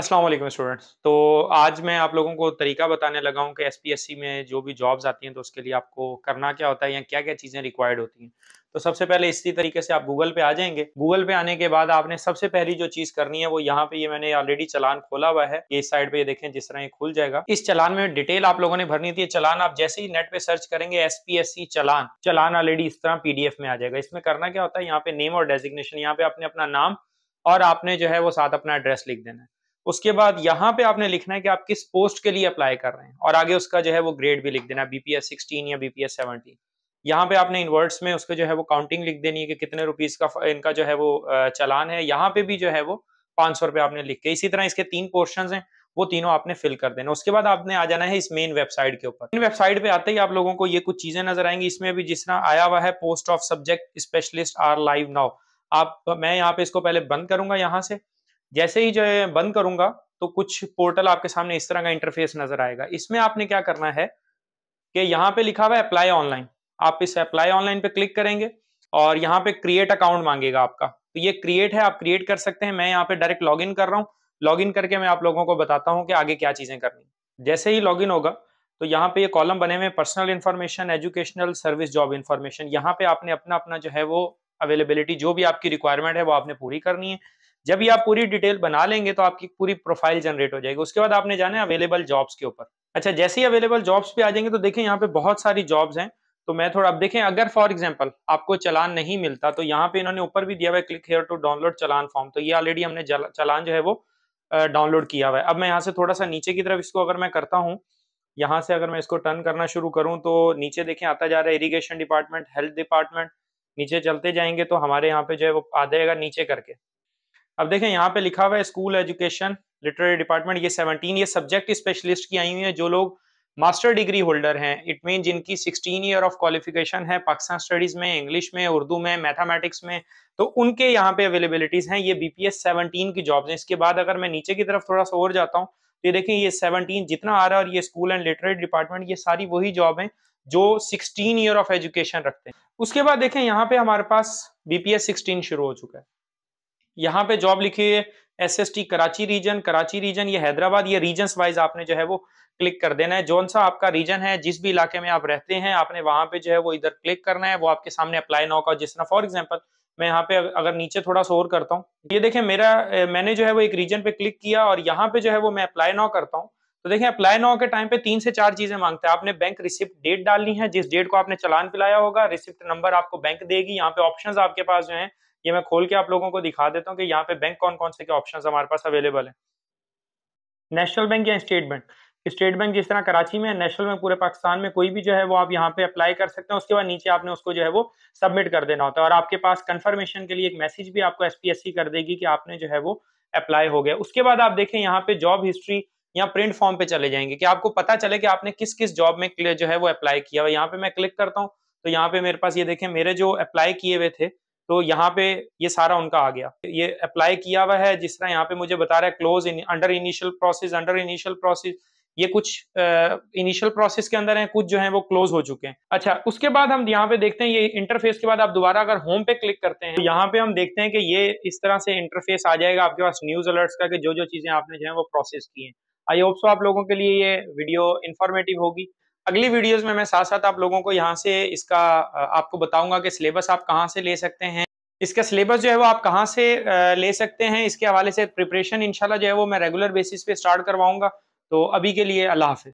Aslam students तो आज मैं आप लोगों को तरीका बताने लगा हूँ कि एसपीएससी में जो भी जॉब्स आती हैं तो उसके लिए आपको करना क्या होता है या क्या क्या चीज़ें रिक्वायर्ड होती हैं तो सबसे पहले इसी तरीके से आप गूगल पे आ जाएंगे गूगल पे आने के बाद आपने सबसे पहली जो चीज़ करनी है वो यहाँ पे ये मैंने ऑलरेडी चलान खोला हुआ है ये इस साइड पे ये देखें जिस तरह ये खुल जाएगा इस चलान में डिटेल आप लोगों ने भरनी थी चलान आप जैसे ही नेट पे सर्च करेंगे सी चलान चलान ऑलरेडी इस तरह पीडीएफ में आ जाएगा इसमें करना क्या होता है यहाँ पे नेम और डेजिग्नेशन यहाँ पे आपने अपना नाम और आपने जो है वो साथ अपना एड्रेस लिख देना है उसके बाद यहाँ पे आपने लिखना है कि आप किस पोस्ट के लिए अप्लाई कर रहे हैं और आगे उसका जो है वो ग्रेड भी लिख देना बीपीएस सिक्सटीन या बीपीएस सेवनटीन यहाँ पे आपने इनवर्ट्स में उसके जो है वो काउंटिंग लिख देनी है कि कितने रुपीज का इनका जो है वो चलान है यहाँ पे भी जो है वो पांच सौ रुपए आपने लिख के इसी तरह इसके तीन पोर्शन हैं वो तीनों आपने फिल कर देना उसके बाद आपने आ जाना है इस मेन वेबसाइट के ऊपर इन वेबसाइट पे आते ही आप लोगों को ये कुछ चीजें नजर आएंगी इसमें भी जिस तरह आया हुआ है post of subject specialist are live now आप मैं यहाँ पे इसको पहले बंद करूंगा यहाँ से जैसे ही जो है बंद करूंगा तो कुछ पोर्टल आपके सामने इस तरह का इंटरफेस नजर आएगा इसमें आपने क्या करना है कि यहाँ पे लिखा हुआ है अप्लाई ऑनलाइन आप इस अप्लाई ऑनलाइन पे क्लिक करेंगे और यहाँ पे क्रिएट अकाउंट मांगेगा आपका तो ये क्रिएट है आप क्रिएट कर सकते हैं मैं यहाँ पे डायरेक्ट लॉग कर रहा हूँ लॉग करके मैं आप लोगों को बताता हूँ कि आगे क्या चीजें करनी जैसे ही लॉग होगा तो यहाँ पे ये कॉलम बने हुए personal information educational service job information यहाँ पे आपने अपना अपना जो है वो अवेलेबिलिटी जो भी आपकी रिक्वायरमेंट है वो आपने पूरी करनी है जब ये आप पूरी डिटेल बना लेंगे तो आपकी पूरी प्रोफाइल जनरेट हो जाएगी उसके बाद आपने जाना है अवेलेबल जॉब्स के ऊपर अच्छा जैसे ही अवेलेबल जॉब्स पे आ जाएंगे तो देखें यहाँ पे बहुत सारी जॉब्स हैं तो मैं थोड़ा अब देखें अगर फॉर एग्जाम्पल आपको चलान नहीं मिलता तो यहाँ पे इन्होंने ऊपर भी दिया हुआ है click here to download challan form तो ये ऑलरेडी हमने चलान जो है वो डाउनलोड किया हुआ है अब मैं यहाँ से थोड़ा सा नीचे की तरफ इसको अगर मैं करता हूँ यहाँ से अगर मैं इसको टर्न करना शुरू करूँ तो नीचे देखें आता जा रहा है इरीगेशन डिपार्टमेंट हेल्थ डिपार्टमेंट नीचे चलते जाएंगे तो हमारे यहाँ पे जो है वो आ जाएगा नीचे करके अब देखें यहाँ पे लिखा हुआ है स्कूल एजुकेशन लिटरेरी डिपार्टमेंट ये सेवनटीन ये सब्जेक्ट स्पेशलिस्ट की आई हुई है जो लोग मास्टर डिग्री होल्डर हैं इट मीन जिनकी 16 ईयर ऑफ क्वालिफिकेशन है पाकिस्तान स्टडीज में इंग्लिश में उर्दू में मैथमेटिक्स में तो उनके यहाँ पे अवेलेबिलिटीज हैं ये बीपीएस 17 की जॉब्स हैं इसके बाद अगर मैं नीचे की तरफ थोड़ा सा और जाता हूँ तो ये देखें ये सेवनटीन जितना आ रहा है और ये स्कूल एंड लिटरेट डिपार्टमेंट ये सारी वही जॉब है जो सिक्सटीन ईयर ऑफ एजुकेशन रखते हैं उसके बाद देखें यहाँ पे हमारे पास बीपीएस सिक्सटीन शुरू हो चुका है यहाँ पे जॉब लिखी है S S T Karachi region Karachi region ये हैदराबाद ये रीजन वाइज आपने जो है वो क्लिक कर देना है जोन सा आपका रीजन है जिस भी इलाके में आप रहते हैं आपने वहां पे जो है वो इधर क्लिक करना है वो आपके सामने अप्लाई ना होगा जिस तरह फॉर एग्जाम्पल मैं यहाँ पे अगर नीचे थोड़ा सोर करता हूँ ये देखें मेरा मैंने जो है वो एक रीजन पे क्लिक किया और यहाँ पे जो है वो मैं अप्लाई नाउ करता हूँ तो देखें अप्लाई नाउ के टाइम पे तीन से चार चीजें मांगते हैं आपने बैंक रिसिप्ट डेट डालनी है जिस डेट को आपने चलान पिलाया होगा रिसिप्ट नंबर आपको बैंक देगी यहाँ पे ऑप्शंस आपके पास जो है ये मैं खोल के आप लोगों को दिखा देता हूँ कि यहाँ पे बैंक कौन कौन से के ऑप्शन हमारे पास अवेलेबल है नेशनल बैंक या स्टेट बैंक स्टेट बैंक जिस तरह कराची में नेशनल बैंक पूरे पाकिस्तान में कोई भी जो है वो आप यहाँ पे अप्लाई कर सकते हैं उसके बाद नीचे आपने उसको जो है वो सबमिट कर देना होता है और आपके पास कंफर्मेशन के लिए एक मैसेज भी आपको एसपीएससी कर देगी कि आपने जो है वो अप्लाई हो गया उसके बाद आप देखें यहाँ पे जॉब हिस्ट्री या प्रिंट फॉर्म पे चले जाएंगे कि आपको पता चले कि आपने किस किस जॉब में जो है वो अप्लाई किया हुआ यहाँ पे मैं क्लिक करता हूँ तो यहाँ पे मेरे पास ये देखें मेरे जो अप्लाई किए हुए थे तो यहाँ पे ये सारा उनका आ गया ये अप्लाई किया हुआ है जिस तरह यहाँ पे मुझे बता रहा है close in under initial process under initial process ये कुछ इनिशियल प्रोसेस के अंदर हैं कुछ जो है वो क्लोज हो चुके हैं अच्छा उसके बाद हम यहाँ पे देखते हैं ये इंटरफेस के बाद आप दोबारा अगर होम पे क्लिक करते हैं तो यहाँ पे हम देखते हैं कि ये इस तरह से इंटरफेस आ जाएगा आपके पास न्यूज अलर्ट्स का कि जो जो चीजें आपने जो है वो प्रोसेस की है आई होप सो आप लोगों के लिए ये वीडियो इन्फॉर्मेटिव होगी अगली वीडियोज में मैं साथ साथ आप लोगों को यहाँ से इसका आपको बताऊंगा कि सिलेबस आप कहाँ से ले सकते हैं इसका सिलेबस जो है वो आप कहाँ से ले सकते हैं इसके हवाले से प्रिपरेशन इंशाल्लाह जो है वो मैं रेगुलर बेसिस पे स्टार्ट करवाऊंगा तो अभी के लिए अल्लाह हाफि